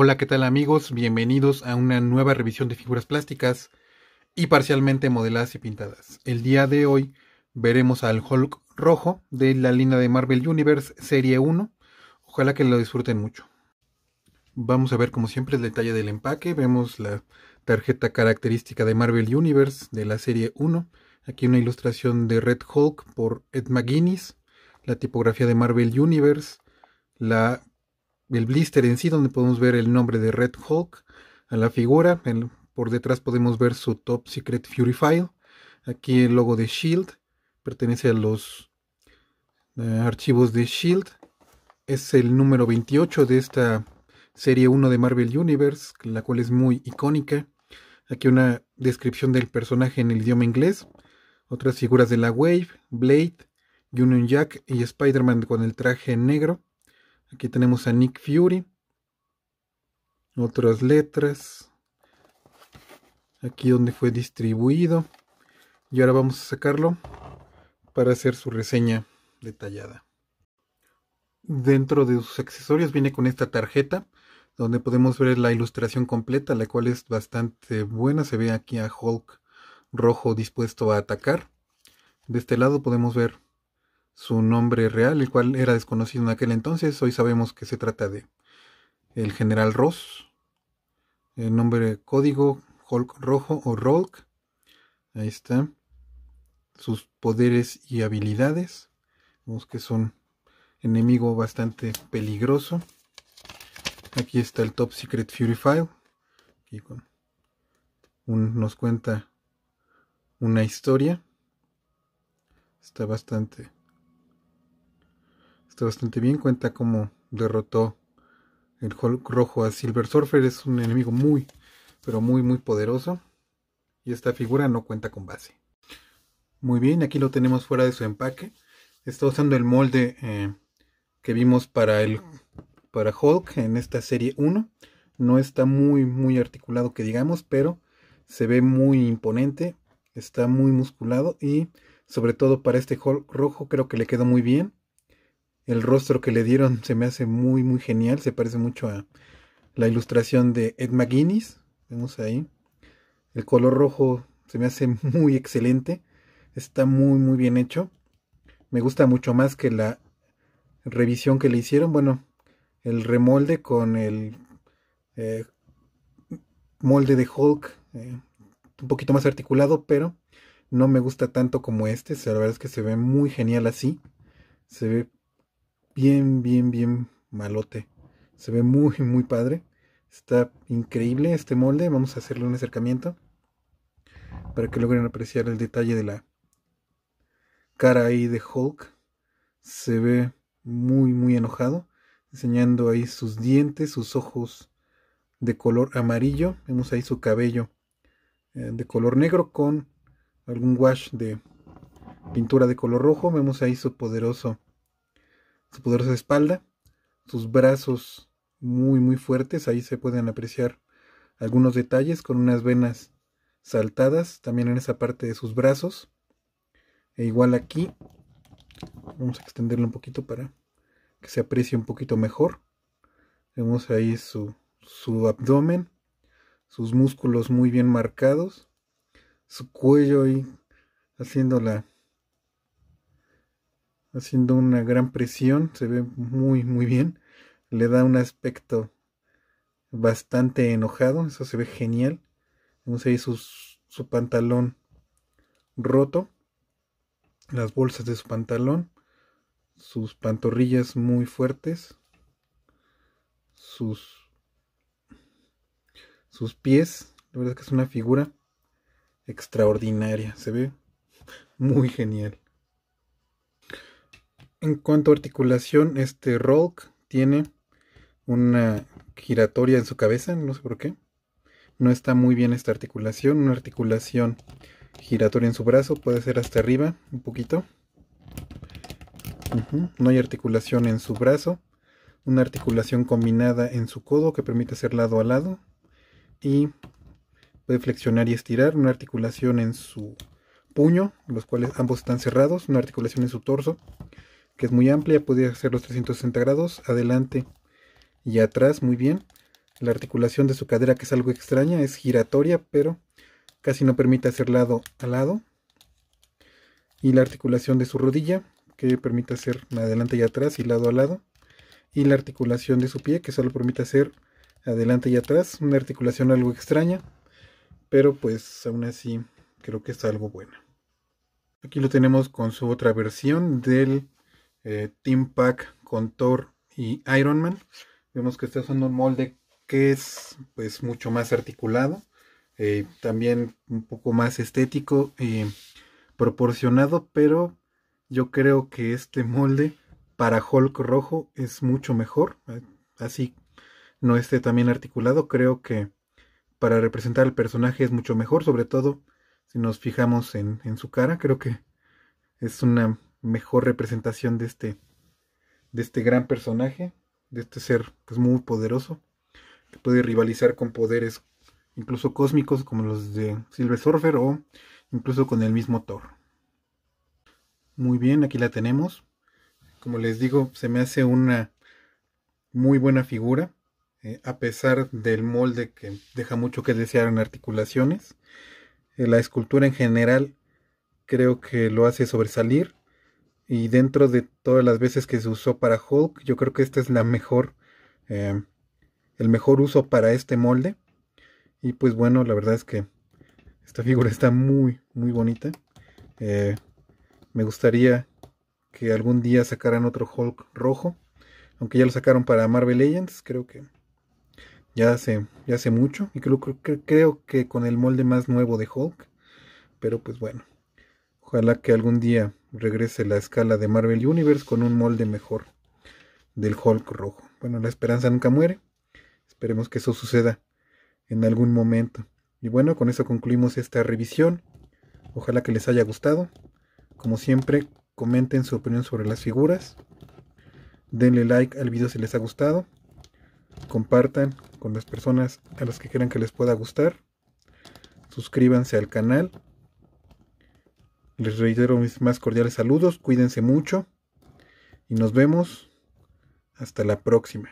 Hola, ¿qué tal amigos? Bienvenidos a una nueva revisión de figuras plásticas y parcialmente modeladas y pintadas. El día de hoy veremos al Hulk rojo de la línea de Marvel Universe Serie 1. Ojalá que lo disfruten mucho. Vamos a ver como siempre el detalle del empaque. Vemos la tarjeta característica de Marvel Universe de la Serie 1. Aquí una ilustración de Red Hulk por Ed McGuinness. La tipografía de Marvel Universe. La el blister en sí, donde podemos ver el nombre de Red Hulk a la figura. por detrás podemos ver su Top Secret Fury File. Aquí el logo de Shield. Pertenece a los eh, archivos de Shield. Es el número 28 de esta serie 1 de Marvel Universe, la cual es muy icónica. Aquí una descripción del personaje en el idioma inglés. Otras figuras de la Wave, Blade, Union Jack y Spider-Man con el traje negro. Aquí tenemos a Nick Fury. Otras letras. Aquí donde fue distribuido. Y ahora vamos a sacarlo para hacer su reseña detallada. Dentro de sus accesorios viene con esta tarjeta donde podemos ver la ilustración completa, la cual es bastante buena. Se ve aquí a Hulk rojo dispuesto a atacar. De este lado podemos ver su nombre real, el cual era desconocido en aquel entonces. Hoy sabemos que se trata de el general Ross, el nombre código Hulk Rojo o Rolk. Ahí está. Sus poderes y habilidades. Vemos que es un enemigo bastante peligroso. Aquí está el Top Secret Fury File. Aquí nos cuenta una historia. Está bastante bastante bien. Cuenta cómo derrotó el Hulk rojo a Silver Surfer. Es un enemigo muy, pero muy, muy poderoso. Y esta figura no cuenta con base. Muy bien, aquí lo tenemos fuera de su empaque. Está usando el molde eh, que vimos para, el, para Hulk en esta serie 1. No está muy, muy articulado que digamos, pero se ve muy imponente. Está muy musculado y sobre todo para este Hulk rojo creo que le quedó muy bien. El rostro que le dieron se me hace muy, muy genial. Se parece mucho a la ilustración de Ed McGuinness. Vemos ahí. El color rojo se me hace muy excelente. Está muy, muy bien hecho. Me gusta mucho más que la revisión que le hicieron. Bueno, el remolde con el eh, molde de Hulk. Eh, un poquito más articulado, pero no me gusta tanto como este. La verdad es que se ve muy genial así. Se ve bien, bien, bien malote. Se ve muy, muy padre. Está increíble este molde. Vamos a hacerle un acercamiento para que logren apreciar el detalle de la cara ahí de Hulk. Se ve muy, muy enojado, enseñando ahí sus dientes, sus ojos de color amarillo. Vemos ahí su cabello eh, de color negro con algún wash de pintura de color rojo. Vemos ahí su poderoso su poderosa espalda, sus brazos muy muy fuertes, ahí se pueden apreciar algunos detalles con unas venas saltadas también en esa parte de sus brazos. E igual aquí, vamos a extenderlo un poquito para que se aprecie un poquito mejor. Vemos ahí su, abdomen, sus músculos muy bien marcados, su cuello ahí haciéndola, haciendo una gran presión, se ve muy muy bien, le da un aspecto bastante enojado, eso se ve genial, vemos ahí su pantalón roto, las bolsas de su pantalón, sus pantorrillas muy fuertes, sus, sus pies, la verdad es que es una figura extraordinaria, se ve muy genial. En cuanto a articulación, este Rolk tiene una giratoria en su cabeza, no sé por qué. No está muy bien esta articulación, una articulación giratoria en su brazo, puede ser hasta arriba, un poquito. No hay articulación en su brazo, una articulación combinada en su codo que permite hacer lado a lado y puede flexionar y estirar, una articulación en su puño, los cuales ambos están cerrados, una articulación en su torso, que es muy amplia, puede hacer los 360 grados, adelante y atrás, muy bien. La articulación de su cadera, que es algo extraña, es giratoria, pero casi no permite hacer lado a lado. Y la articulación de su rodilla, que permite hacer adelante y atrás y lado a lado. Y la articulación de su pie, que solo permite hacer adelante y atrás. Una articulación algo extraña, pero pues aún así creo que es algo buena. Aquí lo tenemos con su otra versión del eh, Team Pack, Thor y Iron Man. Vemos que está usando un molde que es pues mucho más articulado, eh, también un poco más estético, y proporcionado, pero yo creo que este molde para Hulk rojo es mucho mejor, eh, así no esté también articulado, creo que para representar al personaje es mucho mejor, sobre todo si nos fijamos en su cara, creo que es una mejor representación de este, de este gran personaje, de este ser es pues, muy poderoso, que puede rivalizar con poderes incluso cósmicos como los de Silver Surfer o incluso con el mismo Thor. Muy bien, aquí la tenemos. Como les digo, se me hace una muy buena figura, eh, a pesar del molde que deja mucho que desear en articulaciones. Eh, la escultura en general creo que lo hace sobresalir y dentro de todas las veces que se usó para Hulk, yo creo que este es la mejor, eh, el mejor uso para este molde. Y pues bueno, la verdad es que esta figura está muy, muy bonita. Eh, me gustaría que algún día sacaran otro Hulk rojo. Aunque ya lo sacaron para Marvel Legends, creo que ya hace, ya hace mucho. Y creo que con el molde más nuevo de Hulk. Pero pues bueno, ojalá que algún día regrese la escala de Marvel Universe con un molde mejor del Hulk rojo. Bueno, la esperanza nunca muere. Esperemos que eso suceda en algún momento. Y bueno, con eso concluimos esta revisión. Ojalá que les haya gustado. Como siempre, comenten su opinión sobre las figuras. Denle like al video si les ha gustado. Compartan con las personas a las que quieran que les pueda gustar. Suscríbanse al canal. Les reitero mis más cordiales saludos, cuídense mucho y nos vemos hasta la próxima.